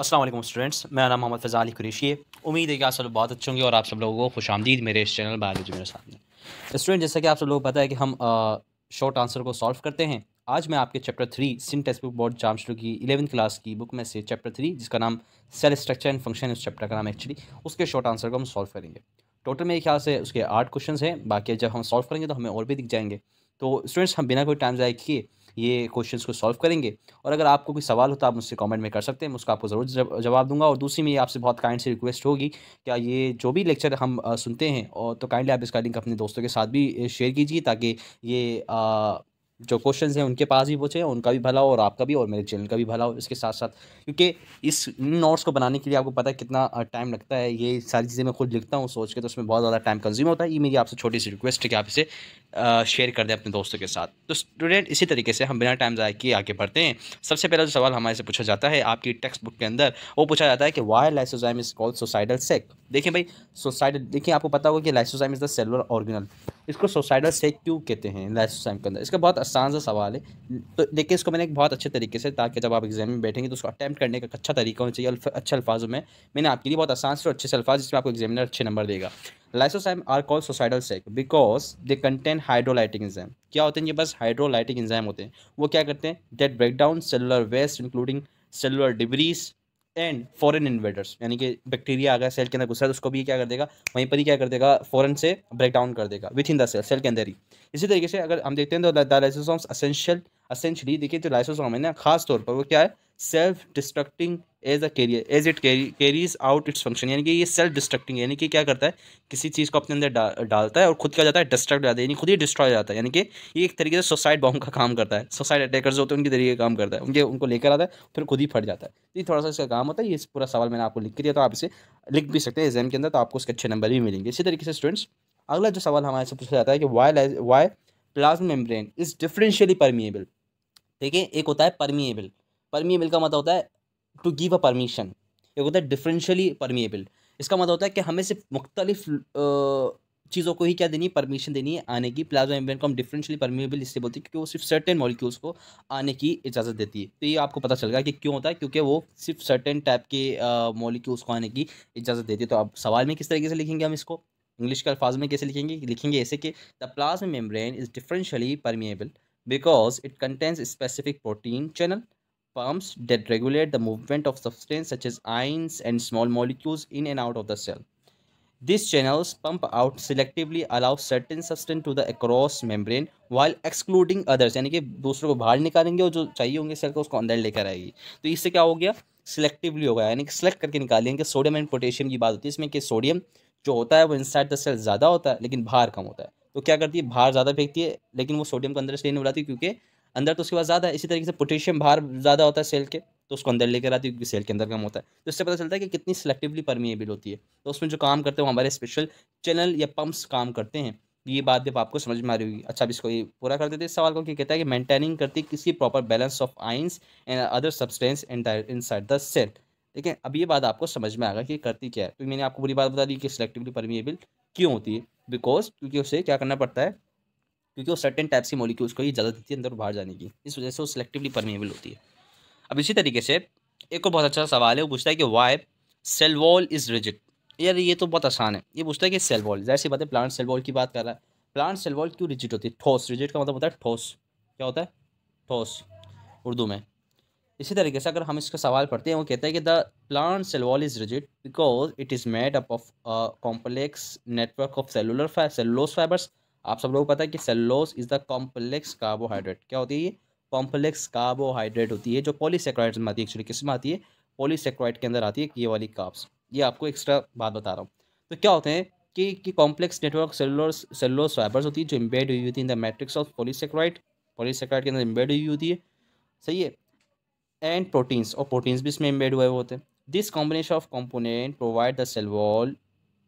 Aslam students मेरा नाम मोहम्मद फजा अली कुरेशी है उम्मीद है कि आप सब लोग बहुत अच्छे होंगे और आप सब लोगों को खुश आमदीद मेरे इस चैनल बायोलॉजी मेरे सामने तो स्टूडेंट जैसा कि आप सब लोग पता है कि हम शॉर्ट आंसर को सॉल्व करते हैं आज मैं आपके chapter three Singh text book board चार्मस्टो की इलेवंथ क्लास की बुक में से चैप्टर थ्री जिसका नाम सेल स्ट्रक्चर एंड फंक्शन उस चैप्टर का नाम एक्चुअली उसके शॉर्ट आंसर को हम सॉल्व करेंगे टोटल मेरे ख्याल से उसके आठ क्वेश्चन हैं बाकी जब हम सॉल्व करेंगे तो हमें और भी दिख जाएंगे तो स्टूडेंट्स हम बिना कोई टाइम ज़ाय किए ये क्वेश्चंस को सॉल्व करेंगे और अगर आपको कोई सवाल हो तो आप मुझसे कमेंट में कर सकते हैं मैं उसका आपको ज़रूर जवाब दूंगा और दूसरी में आपसे बहुत काइंड से रिक्वेस्ट होगी क्या ये जो भी लेक्चर हम सुनते हैं और तो काइंडली आप इसका लिंक अपने दोस्तों के साथ भी शेयर कीजिए ताकि ये आ, जो क्वेश्चंस हैं उनके पास भी पूछे उनका भी भला हो और आपका भी और मेरे चैनल का भी भला हो इसके साथ साथ क्योंकि इस नोट्स को बनाने के लिए आपको पता है कितना टाइम लगता है ये सारी चीज़ें मैं खुद लिखता हूँ सोच के तो उसमें बहुत ज़्यादा टाइम कंज्यूम होता है ये मेरी आपसे छोटी सी रिक्वेस्ट है कि आप इसे शेयर कर दें अपने दोस्तों के साथ तो स्टूडेंट इसी तरीके से हम बिना टाइम ज़ाय किए आगे बढ़ते हैं सबसे पहला जो सवाल हमारे से पूछा जाता है आपकी टेक्स्ट बुक के अंदर वो पूछा जाता है कि why lysozyme is called suicidal sac देखिए भाई सोसाइडल देखिए आपको पता होगा कि lysozyme is the cellular organelle इसको सोसाइडल स्टेक क्यों कहते हैं लाइफ टाइम के अंदर इसका बहुत आसान सा सवाल है तो देखिए इसको मैंने एक बहुत अच्छे तरीके से ताकि जब आप एग्जाम में बैठेंगे तो उसको अटैम्प्ट करने का अच्छा तरीका होना चाहिए अच्छे अल्फाजों में मैंने आपके लिए बहुत आसान से और अच्छे से अल्फाज जिसमें आपको एग्जामिनर अच्छे नंबर देगा lysosome are call suicidal sac because they contain hydrolytic enzyme क्या होते हैं ये बस हाइड्रोलाइटिक इंजाइम होते हैं वो क्या करते हैं that breakdown cellular waste including cellular debris and foreign invaders यानी कि बैक्टीरिया आ गया सेल के अंदर घुसा तो उसको भी क्या कर देगा वहीं पर ही क्या कर देगा फॉरन से ब्रेक डाउन कर देगा within the cell cell के अंदर ही इसी तरीके से अगर हम देखते हैं तो द असेंशियल असेंशली देखिए जो लाइसोसॉम है ना खास तौर पर वो क्या है self destructing as a carrier as it carries out its function यानी कि ये सेल्फ डिस्ट्रक्टिंग यानी कि क्या करता है किसी चीज़ को अपने अंदर डा, डालता है और खुद क्या जाता है डिस्ट्रक्ट जाता है यानी खुद ही डिस्ट्रॉय जाता है यानी कि ये एक तरीके से सुसाइड बॉम्ब का काम करता है सुसाइड अटैकर्स होते हैं उनके तरीके काम करता है उनके उनको लेकर आता है फिर खुद ही फट जाता है ये थोड़ा सा इसका काम होता है ये पूरा सवाल मैंने आपको लिख के दिया तो आप इसे लिख भी सकते हैं एग्जाम के अंदर तो आपको उसके अच्छे नंबर भी मिलेंगे इसी तरीके से स्टूडेंट्स अगला जो सवाल हमारे से पूछा जाता है कि why why plasma membrane is differentially permeable है एक होता है परमिएबल परमिएबल का मतलब होता है टू गिव अ परमिशन एक होता है डिफरेंशियली परमिएबल इसका मतलब होता है कि हमें सिर्फ मुख्तलिफ चीज़ों को ही क्या देनी है परमिशन देनी है आने की प्लाज्मा मेम्ब्रेन को हम डिफरेंशियली परमिएबल इसलिए बोलते हैं क्योंकि वो सिर्फ सर्टेन मॉलिक्यूल्स को आने की इजाज़त देती है तो ये आपको पता चल गया कि क्यों होता है क्योंकि वो सिर्फ सर्टेन टाइप के मॉलिक्यूल्स को आने की इजाज़त देती है तो आप सवाल में किस तरीके से लिखेंगे हम इसको इंग्लिश के अल्फाज में कैसे लिखेंगे लिखेंगे ऐसे कि the plasma membrane is differentially permeable because it contains specific protein channel pumps that regulate the movement of substances such as ions and small molecules in and out of the cell. These channels pump out selectively allow certain substance to the across membrane while excluding others यानी कि दूसरों को बाहर निकालेंगे और जो चाहिए होंगे सेल को उसको अंदर लेकर आएगी तो इससे क्या हो गया सिलेक्टिवली हो गया यानी कि सिलेक्ट करके निकालेंगे सोडियम एंड पोटेशियम की बात होती है इसमें कि सोडियम जो होता है वो इनसाइड द सेल ज़्यादा होता है लेकिन बाहर कम होता है तो क्या करती है बाहर ज़्यादा फेंकती है लेकिन वो सोडियम को अंदर से नहीं बुलाती क्योंकि अंदर तो उसके पास ज़्यादा है इसी तरीके से पोटेशियम बाहर ज़्यादा होता है सेल के तो उसको अंदर लेकर आती है क्योंकि सेल के अंदर कम होता है तो इससे पता चलता है कि कितनी सिलेक्टिवली परमिएबल होती है तो उसमें जो काम करते हैं वो हमारे स्पेशल चैनल या पम्प्स काम करते हैं ये बात जब आपको समझ में आ रही होगी अच्छा अब इसको ये पूरा कर देते हैं इस सवाल को कि कहता है कि मेंटेनिंग करती है किसी proper balance of ions and other substance inside the cell ठीक है अब ये बात आपको समझ में आएगा कि करती क्या है तो मैंने आपको पूरी बात बता दी कि सिलेक्टिवली परमिएबल क्यों होती है बिकॉज क्योंकि उसे क्या करना पड़ता है क्योंकि वो सर्टेन टाइप्स की मोलिक्यूल्स को ही इजाज़त देती है अंदर बाहर जाने की इस वजह से वो सेलेक्टिवली परमेबल होती है अब इसी तरीके से एक और बहुत अच्छा सवाल है वो पूछता है कि why cell wall is rigid यार ये तो बहुत आसान है ये पूछता है कि सेल वॉल जैसी बात है प्लांट सेल वॉल की बात कर रहा है प्लांट सेल वॉल क्यों रिजिड होती है ठोस रिजिड का मतलब होता है ठोस क्या होता है ठोस उर्दू में इसी तरीके से अगर हम इसका सवाल पढ़ते हैं वो कहते हैं कि the plant cell wall is rigid because it is made up of complex network of cellular cellulose fibres आप सब लोग पता है कि cellulose is the complex carbohydrate क्या होती है ये कॉम्प्लेक्स कार्बोहाइड्रेट होती है जो पॉलीसेक्राइड्स में आती है एक्चुअली किस में आती है पॉलीसेक्राइड के अंदर आती है ये वाली काप्स ये आपको एक्स्ट्रा बात बता रहा हूँ तो क्या होते हैं कि कि complex network cellular cellulose fibres होती है जो इम्बेड हुई होती है in the matrix of polysaccharide polysaccharide के अंदर इम्बेड हुई होती है सही है एंड प्रोटीन्स और प्रोटीन्स भी इसमें इम्बेड हुए होते हैं this combination of component provide the cell wall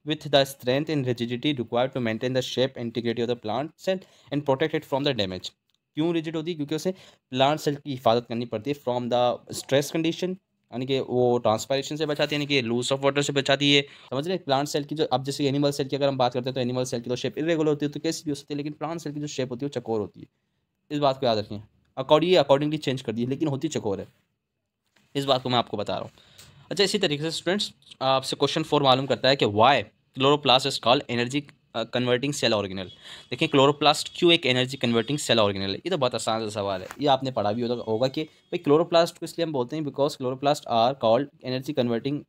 with the strength and rigidity required to maintain the shape and integrity of the plant cell and protect it from the damage क्यों rigid होती है क्योंकि उसे plant cell की हिफाजत करनी पड़ती है फ्रॉम द स्ट्रेस कंडीशन यानी कि वो ट्रांसपायरेशन से बचाती है यानी कि लूज ऑफ वाटर से बचाती है समझ रहे प्लांट सेल की जो अब जैसे एनिमल सेल की अगर हम बात करते हैं तो एनिमल सेल की तो शेप इरेगुलर होती है तो कैसी भी हो सकती है लेकिन प्लांट सेल की जो शेप होती है वो चकोर होती है इस बात को याद रखें अकॉर्डिंग अकॉर्डिंगली चेंज कर दिए लेकिन होती चकोर है इस बात को मैं आपको बता रहा हूँ अच्छा इसी तरीके से स्टूडेंट्स आपसे क्वेश्चन फोर मालूम करता है कि why chloroplast is called energy converting cell organelle देखिए क्लोरोप्लास्ट क्यों एक एनर्जी कन्वर्टिंग सेल ऑर्गेनल है ये तो बहुत आसान सा सवाल है ये आपने पढ़ा भी होगा होगा कि भाई क्लोरोप्लास्ट को इसलिए हम बोलते हैं because chloroplast are called energy converting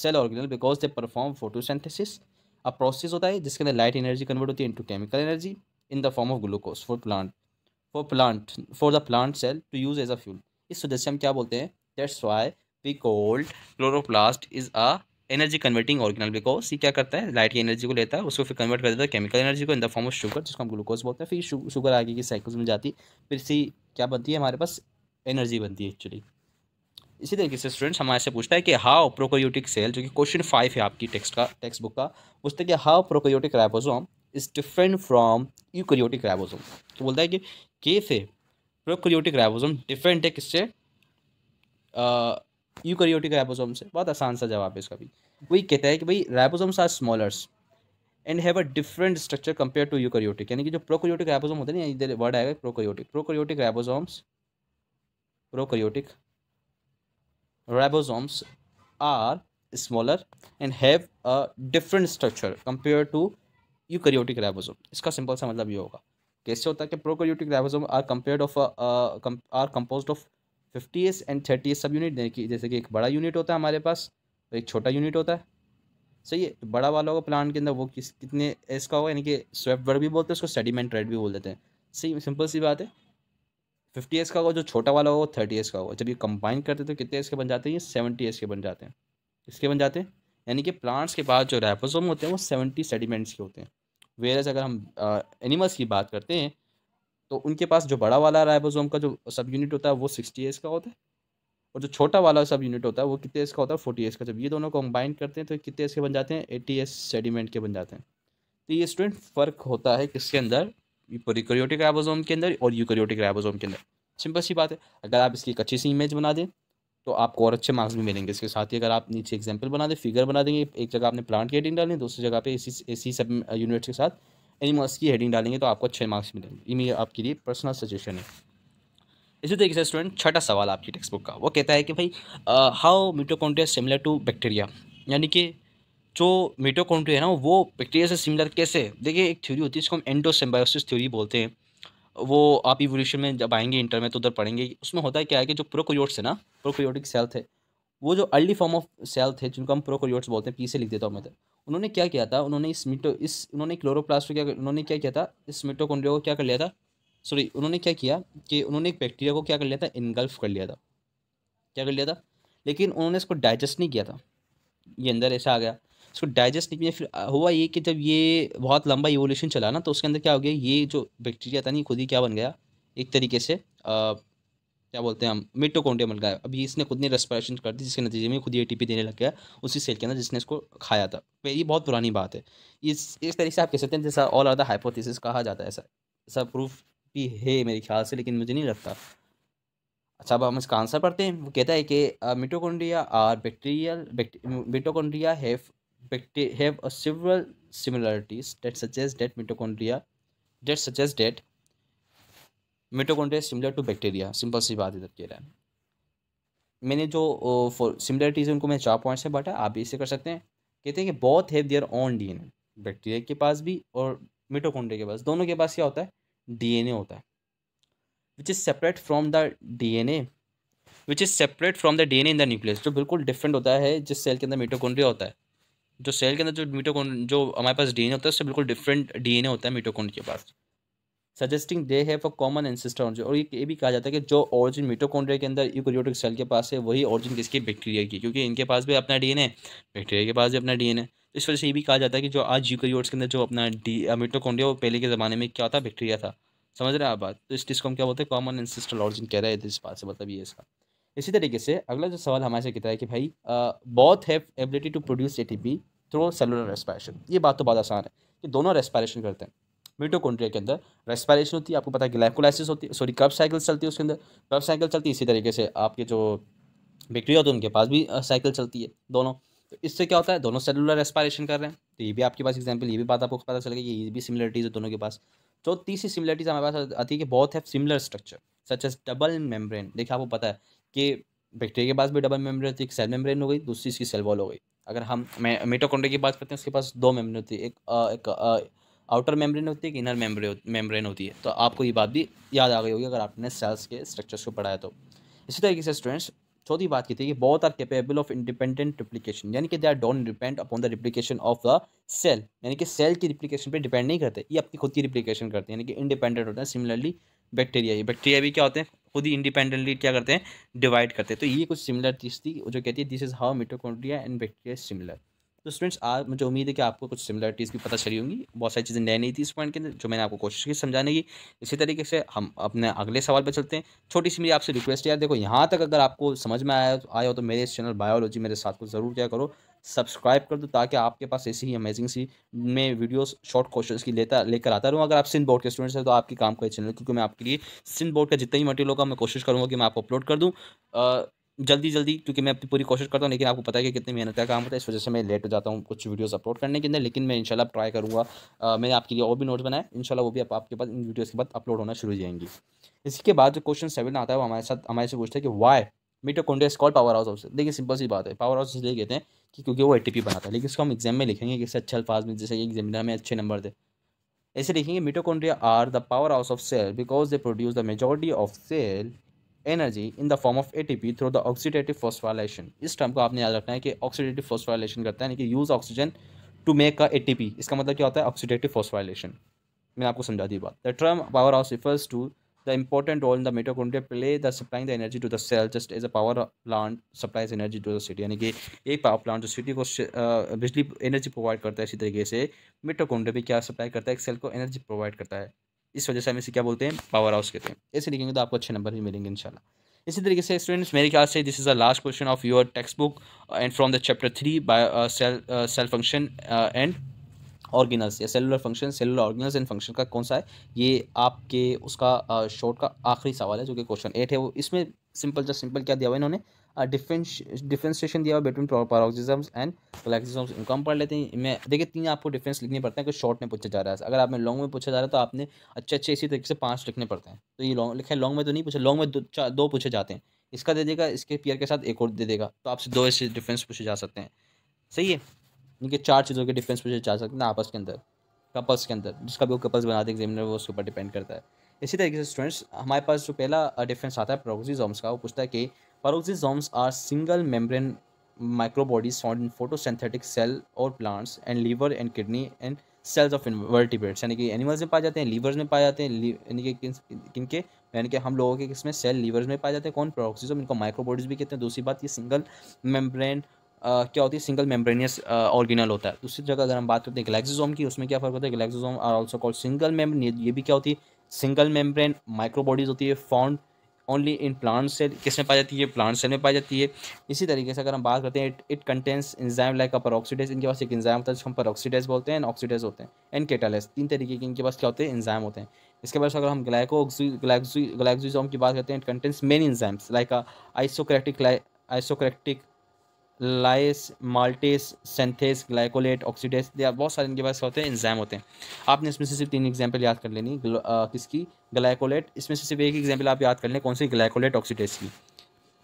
cell organelle because they perform photosynthesis अब प्रोसेस होता है जिसके अंदर लाइट एनर्जी कन्वर्ट होती है into chemical energy in the form of glucose for plant for plant for the plant cell to use as a fuel इस वजह से हम क्या बोलते हैं that's why be called chloroplast is a energy converting organelle because ये क्या करता है लाइट की एनर्जी को लेता है उसको फिर कन्वर्ट कर देता है केमिकल एनर्जी को in the form of sugar जिसको हम ग्लूकोज बोलते हैं फिर शुगर आगे की साइकिल्स में जाती है फिर इसी क्या बनती है हमारे पास एनर्जी बनती है एक्चुअली इसी तरीके से स्टूडेंट्स हमारे से पूछता है कि हाउ प्रोकोयोटिक सेल जो कि क्वेश्चन फाइव है आपकी टेक्स्ट का टेक्स्ट बुक का पूछता है कि how prokaryotic ribosome is different from eukaryotic ribosome तो बोलता है कि कैसे प्रोकोरियोटिक राइबोसोम डिफरेंट है किससे यूकैरियोटिक राइबोसोम से बहुत आसान सा जवाब है इसका भी वही कहता है कि भाई ribosomes are smallers and have a different structure compare to eukaryotic यानी कि जो प्रोकैरियोटिक राइबोसोम होते हैं इधर वर्ड आएगा prokaryotic prokaryotic ribosomes prokaryotic ribosomes are smaller and have a different structure compare to eukaryotic ribosome इसका सिंपल सा मतलब ये होगा कैसे होता है कि prokaryotic ribosome are compared of are composed of fifty S and thirty S sub unit देखिए जैसे कि एक बड़ा यूनिट होता है हमारे पास और तो एक छोटा यूनिट होता है सही है तो बड़ा वाला होगा प्लांट के अंदर वो किस कितने एस का होगा यानी कि स्वेप वर्ड भी बोलते हैं उसको सेडिमेंट रेड भी बोल देते हैं सही सिंपल सी बात है फिफ्टी एस का होगा जो छोटा वाला होगा वो थर्टी एस का होगा जब ये कंबाइन करते तो कितने एस के बन जाते हैं ये सेवेंटी एस के बन जाते हैं इसके बन जाते हैं यानी कि प्लांट्स के पास जो राइपोसोम होते हैं वो सेवेंटी सेडिमेंट्स के होते हैं वेरस अगर हम एनिमल्स की बात करते हैं तो उनके पास जो बड़ा वाला राइबोसोम का जो सब यूनिट होता है वो सिक्सटी एस का होता है और जो छोटा वाला सब यूनिट होता है वो कितने एस का होता है फोर्टी एस का जब ये दोनों कंबाइन करते हैं तो कितने एस के बन जाते हैं एटी एस सेडिमेंट के बन जाते हैं तो ये स्टूडेंट फ़र्क होता है किसके अंदर प्रिकोरियोटिक राइबोसोम के अंदर और यूकोरियोटिक राइबोसोम के अंदर सिंपल सी बात है अगर आप इसकी एक अच्छी सी इमेज बना दें तो आपको और अच्छे मार्क्स भी मिलेंगे इसके साथ ही अगर आप नीचे एग्जाम्पल बना दें फिगर बना देंगे एक जगह आपने प्लांट की हेडिंग डालनी दूसरी जगह पे इसी इसी सब यूनिट्स के साथ एनिमल्स की हेडिंग डालेंगे तो आपको अच्छे मार्क्स मिलेंगे ये आपके लिए पर्सनल सजेशन है इसी तरीके से स्टूडेंट छठा सवाल आपकी टेक्स्ट बुक का वो कहता है कि भाई how mitochondria similar to bacteria यानी कि जो मिटोकॉन्ड्रिया है ना वो बैक्टीरिया से सिमिलर कैसे देखिए एक थ्योरी होती है जिसको हम एंडोसेम्बायोसिस थ्योरी बोलते हैं वो आप इवोल्यूशन में जब आएंगे इंटर में तो उधर पढ़ेंगे उसमें होता है क्या है कि जो प्रोकोयोट्स है ना प्रोकोयोटिक सेल्थ है वो जो अर्ली फॉर्म ऑफ सेल थे जिनको हम प्रोकोरियोट्स बोलते हैं पी से लिख देता हूँ मैं तो उन्होंने क्या किया था उन्होंने इस मिटो इस उन्होंने क्लोरोप्लास्ट को क्या उन्होंने क्या किया था इस मिटोकॉन्ड्रिया को क्या कर लिया था सॉरी उन्होंने क्या किया कि उन्होंने एक बैक्टीरिया को क्या कर लिया था इनगल्फ कर लिया था क्या कर लिया था लेकिन उन्होंने इसको डाइजेस्ट नहीं किया था ये अंदर ऐसा आ गया इसको डाइजेस्ट नहीं किया फिर हुआ ये कि जब ये बहुत लंबा इवोल्यूशन चला ना तो उसके अंदर क्या हो गया ये जो बैक्टीरिया था नहीं खुद ही क्या बन गया एक तरीके से आ, क्या बोलते हैं हम मिटोकॉन्ड्रिया बन गया अभी इसने खुद ने रेस्पिरेशन कर दी जिसके नतीजे में खुद ये टीपी देने लग गया उसी सेल के अंदर जिसने इसको खाया था ये बहुत पुरानी बात है इस इस तरीके से आप कह सकते हैं जैसा ऑल आर हाइपोथेसिस कहा जाता है ऐसा ऐसा प्रूफ भी है मेरे ख्याल से लेकिन मुझे नहीं लगता अच्छा अब हम इसका आंसर पढ़ते हैं वो कहता है कि mitochondria are bacterial mitochondria have have a several similarities that suggest that mitochondria mitochondria similar to bacteria simple सी बात इधर कह रहा है मैंने जो सिमिलरिटीज उनको मैं चार पॉइंट्स में बांटा आप भी इसे कर सकते हैं कहते हैं कि बहुत have there on the bacteria के पास भी और मिटोकॉन्ड्रिया के पास दोनों के पास क्या होता है डीएनए होता है which is separate from the DNA which is separate from the DNA in the nucleus जो बिल्कुल डिफरेंट होता है जिस सेल के अंदर मिटोकॉन्ड्रिया होता है जो सेल के अंदर जो मिटोकॉन्ड जो हमारे पास डीएनए होता है उससे बिल्कुल डिफरेंट डीएनए होता है मिटोकॉन्ड्रिया के पास सजेस्टिंग दे है फॉर कॉमन एंसिस्टर ऑर्जिन और ये भी कहा जाता है कि जो ऑरिजिन मिटोकॉन्ड्रिया के अंदर यूकोरियोटिक सेल के पास है वही ऑरिजिन किसकी बैक्टीरिया की क्योंकि इनके पास भी अपना डीएनए बैक्टीरिया के पास भी अपना डीएनए तो इस वजह से ये भी कहा जाता है कि जो आज यूकोरियोट्स के अंदर जो अपना डी मिटोकॉन्ड्रिया वो पहले के ज़माने में क्या था बैक्टीरिया था समझ रहे हैं आप बात तो इस चीज़ को हम क्या बोलते हैं कॉमन एंसेस्टर ऑरिजिन कह रहे हैं इस बात से मतलब ये इसका इसी तरीके से अगला जो सवाल हमारे से कहता है कि भाई both have ability to produce a through cellular respiration ये बात तो बहुत आसान है कि दोनों रेस्पायरेशन करते हैं मिटोकोन्ड्रिया के अंदर रेस्पायरेशन होती है आपको पता है ग्लाइकोलाइसिस होती है सॉरी कब साइकिल चलती है उसके अंदर कब साइकिल चलती है इसी तरीके से आपके जो बैक्टीरिया होते हैं उनके पास भी साइकिल चलती है दोनों तो इससे क्या होता है दोनों सेलुलर रेस्पायरेशन कर रहे हैं तो ये भी आपके पास एग्जाम्पल ये भी बात आपको पता चल गई ये भी सिमिलरिटीज़ है दोनों के पास जो तो तीसरी सिमिलरिटीज़ हमारे पास आती है कि बहुत है similar structure such as double membrane देखिए आपको पता है कि बैक्टीरिया के पास भी डबल मेम्ब्रेन होती है एक सेल मेम्ब्रेन हो गई दूसरी इसकी सेल वॉल हो गई अगर हम मेटोकॉन्ड्रिया की बात करते हैं उसके पास दो मेम्ब्रेन होती है एक, एक, एक आउटर मेम्ब्रेन होती है कि इनर मेम्ब्रेन होती है तो आपको ये बात भी याद आ गई होगी अगर आपने सेल्स के स्ट्रक्चर्स को पढ़ाया तो इसी तरीके से स्टूडेंट्स चौथी बात की थी कि बहुत are capable of independent replication यानी कि they are don't depend upon the replication of the cell यानी कि सेल की रिप्लीकेशन पर डिपेंड नहीं करते ये अपनी खुद की रिप्लीकेशन करते हैं यानी कि इंडिपेंडेंट होते हैं सिमिलरली बैक्टीरिया ये बैक्टीरिया भी क्या होते हैं खुद ही इंडिपेंडेंटली क्या करते हैं डिवाइड करते हैं तो ये कुछ सिमिलर चीज़ थी जो कहती है this is how mitochondria and bacteria similar तो स्टूडेंट्स आज मुझे उम्मीद है कि आपको कुछ सिमिलरिटीज़ भी पता चली होंगी बहुत सारी चीज़ें नई नई थी इस पॉइंट के अंदर जो मैंने आपको कोशिश की समझाने की इसी तरीके से हम अपने अगले सवाल पर चलते हैं छोटी सी मेरी आपसे रिक्वेस्ट है यार देखो यहाँ तक अगर आपको समझ में आया आया हो तो मेरे इस चैनल बायोलॉजी मेरे साथ को ज़रूर क्या करो सब्सक्राइब कर दो ताकि आपके पास ऐसी ही अमेजिंग सी मैं वीडियोस शॉर्ट क्वेश्चन की लेता लेकर आता रहूँ अगर आप सिंध बोर्ड के स्टूडेंट्स हैं तो आपके काम का चैनल क्योंकि मैं आपके लिए सिंध बोर्ड का जितना ही मटेरियल होगा मैं कोशिश करूँगा कि मैं आपको अपलोड कर दूँ जल्दी जल्दी क्योंकि मैं अपनी पूरी कोशिश करता हूँ लेकिन आपको पता है कि कितनी मेहनत का काम होता है इस वजह से मैं लेट हो जाता हूँ कुछ वीडियोस अपलोड करने के अंदर लेकिन मैं इनशाला ट्राई करूँगा मैंने आपके लिए और भी नोट्स बनाए इनशाला वो भी आप, आपके पास इन वीडियोज़ के बाद अपलोड होना शुरू हो जाएंगी इसी के बाद जो क्वेश्चन सेवन आता है वो हमारे साथ हमारे से पूछता है कि why mitochondria is call power house of देखिए सिंपल सी बात है पावर हाउस इसलिए कहते हैं कि क्योंकि वो ए बनाता है लेकिन इसको हम एग्जाम में लिखेंगे किसी अच्छे अल्फाज में जैसे एग्जामिनर में अच्छे नंबर दे ऐसे लिखेंगे mitochondria are the power house of cell because they produce the majority of cell energy in the form of ATP through the oxidative phosphorylation इस टर्म को आपने याद रखना है कि ऑक्सीडेटिव फॉस्फाइलेशन करता है यानी कि use oxygen to make a ATP इसका मतलब क्या होता है ऑक्सीडेटिव फॉस्फाइलेशन मैंने आपको समझा दी बात the term power house refers to the important role in the mitochondria play the supplying the energy to the cell just as a power plant supplies energy to the city यानी कि एक power plant जो city को बिजली energy provide करता है इसी तरीके से मिटोकॉन्ड्रिया भी क्या सप्लाई करता है एक सेल को एनर्जी प्रोवाइड करता है इस वजह से हम इसे क्या बोलते हैं पावर हाउस कहते हैं ऐसे लिखेंगे तो आपको अच्छे नंबर भी मिलेंगे इनशाला इसी तरीके से स्टूडेंट्स मेरे ख्याल से this is the last question of your text book and from the chapter three by cell function and organelles या cellular function cellular organelles and function का कौन सा है ये आपके उसका शॉर्ट uh, का आखिरी सवाल है जो कि क्वेश्चन एट है वो इसमें सिंपल जस्ट सिंपल क्या दिया हुआ है इन्होंने डिफ्रेंशिएशन दिया हुआ बिटवीन पैरोक्सिजम्स एंड गलैक्सिजम्स इनको हम पढ़ लेते हैं मैं देखिए तीन आपको डिफरेंस लिखने पड़ते हैं कि शॉर्ट में पूछा जा रहा है अगर आपने लॉन्ग में पूछा जा रहा है तो आपने अच्छे अच्छे इसी तरीके से पाँच लिखने पड़ते हैं तो ये लॉन्ग लिखा है लॉन्ग में तो नहीं पूछा लॉन्ग में दो दो पूछे जाते हैं इसका दे देगा इसके पेयर के साथ एक और दे देगा तो आपसे दो ऐसे डिफरेंस पूछे जा सकते हैं सही है इनके चार चीज़ों के डिफरेंस पूछे जा सकते हैं आपस के अंदर कपल्स के अंदर जिसका भी वो कपल्स बनाते एग्जामिनर वो उसके ऊपर डिपेंड करता है इसी तरीके से स्टूडेंट्स हमारे पास जो पहला डिफरेंस आता है प्रोक्सिजम्स का वो पूछता है कि Peroxisomes are single membrane microbodies found in photosynthetic cell और plants and liver and kidney and cells of invertebrates यानी कि एनिमल्स में पाए जाते हैं लीवर्स में पाए जाते हैं यानी कि किन के यानी कि हम लोगों के किसमें सेल लीवर्स में पाए जाते हैं कौन प्रोक्सीजम इनको माइक्रोबॉडीज भी कहते हैं दूसरी बात ये सिंगल मेम्ब्रेन Uh, क्या होती है सिंगल मेम्ब्रेनियस ऑर्गेनल होता है दूसरी जगह अगर हम बात करते हैं गलेक्सीजोम की उसमें क्या फ़र्क होता है glyoxysomes are also called single membrane ये भी क्या होती है सिंगल मेम्ब्रेन माइक्रोबॉडीज होती है found only in plant cell किस में पाई जाती है प्लांट सेल में पाई जाती है इसी तरीके से अगर हम बात करते हैं it contains enzyme like a oxidase इनके पास एक इंजाम होता है जिसको हम परऑक्सीडेज बोलते हैं ऑक्सीडेज होते हैं एंड केटालेस तीन तरीके के इनके पास क्या होते हैं इंजाम होते हैं इसके बाद अगर हम ग्लाइको ग्लाइक्सोजोम की बात करते हैं it contains main enzymes like isocitrate isocitrate lyase malate synthase glycolate oxidase या बहुत सारे इनके पास होते हैं एंजाइम होते हैं आपने इसमें से सिर्फ तीन एग्जाम्पल याद कर लेनी आ, किसकी ग्लाइकोलेट इसमें से सिर्फ एक एग्जाम्पल आप याद कर लें कौन सी ग्लाइकोलेट ऑक्सीडेस की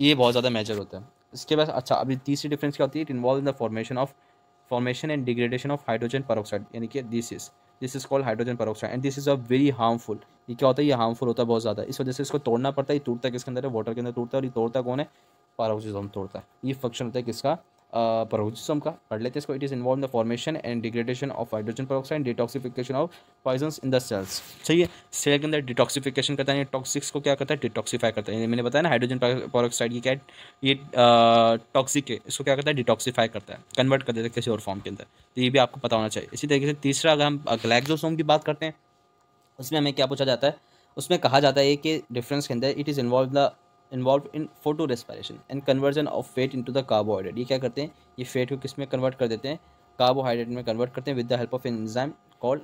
ये बहुत ज़्यादा मेजर होता है इसके बाद अच्छा अभी तीसरी डिफरेंस क्या होती है it involve in the formation of formation and degradation of hydrogen peroxide यानी कि this is this is called hydrogen peroxide and this is a very harmful ये क्या होता है ये हार्मफुल होता है बहुत ज़्यादा इस वजह से इसको तोड़ना पड़ता है ये टूटता है किसके अंदर है वाटर के अंदर टूटता है और ये तोड़ता कौन है पारोजिज्म तोड़ता है ये फंक्शन होता है किसका परोजिज्म का पढ़ लेते हैं इसको it is involve the formation and degradation of hydrogen peroxide detoxification of poison in the cells सही है सेल के अंदर डिटॉक्सिफिकेशन करता है टॉक्सिक्स को क्या करता है डिटॉक्सीफाई करता है मैंने बताया ना हाइड्रोजन पैरोक्साइड की क्या है ये टॉक्सिक है इसको क्या करता है डिटॉक्सीफाई करता है कन्वर्ट कर देता है किसी और फॉर्म के अंदर तो ये भी आपको पता होना चाहिए इसी तरीके से तीसरा अगर हम ग्लैक्सोसोम की बात करते हैं उसमें हमें क्या पूछा जाता है उसमें कहा जाता है कि डिफरेंस के अंदर it is involve the involve in photo respiration and conversion of fat into the carbohydrate ये क्या करते हैं ये फेट को किस में कन्वर्ट कर देते हैं कार्बोहाइड्रेट में कन्वर्ट करते हैं with the help of enzyme called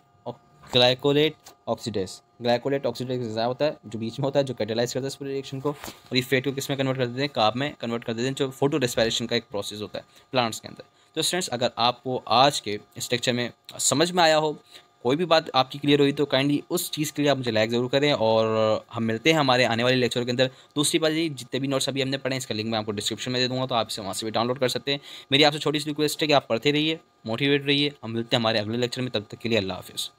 glycolate oxidase glycolate oxidase enzyme होता है जो बीच में होता है जो कैटेलाइज करता है इस पूरे रिएक्शन को और ये फेट को किस में कन्वर्ट कर देते हैं काब में कन्वर्ट कर देते हैं जो फोटो रेस्पायरेशन का एक प्रोसेस होता है प्लांट्स के अंदर तो स्टूडेंट्स अगर आपको आज के स्ट्रक्चर में समझ में आया हो कोई भी बात आपकी क्लियर हुई तो काइंडली उस चीज़ के लिए आप मुझे लाइक ज़रूर करें और हम मिलते हैं हमारे आने वाले लेक्चर के अंदर दूसरी बात ये जितने भी नोट्स अभी हमने पढ़े इसका लिंक मैं आपको डिस्क्रिप्शन में दे दूँगा तो आप इसे वहाँ से भी डाउनलोड कर सकते हैं मेरी आपसे छोटी सी रिक्वेस्ट है कि आप पढ़ते रहिए मोटिवेट रहिए हम मिलते हैं हमारे अगले लेक्चर में तब तक के लिए अल्लाह हाफिज़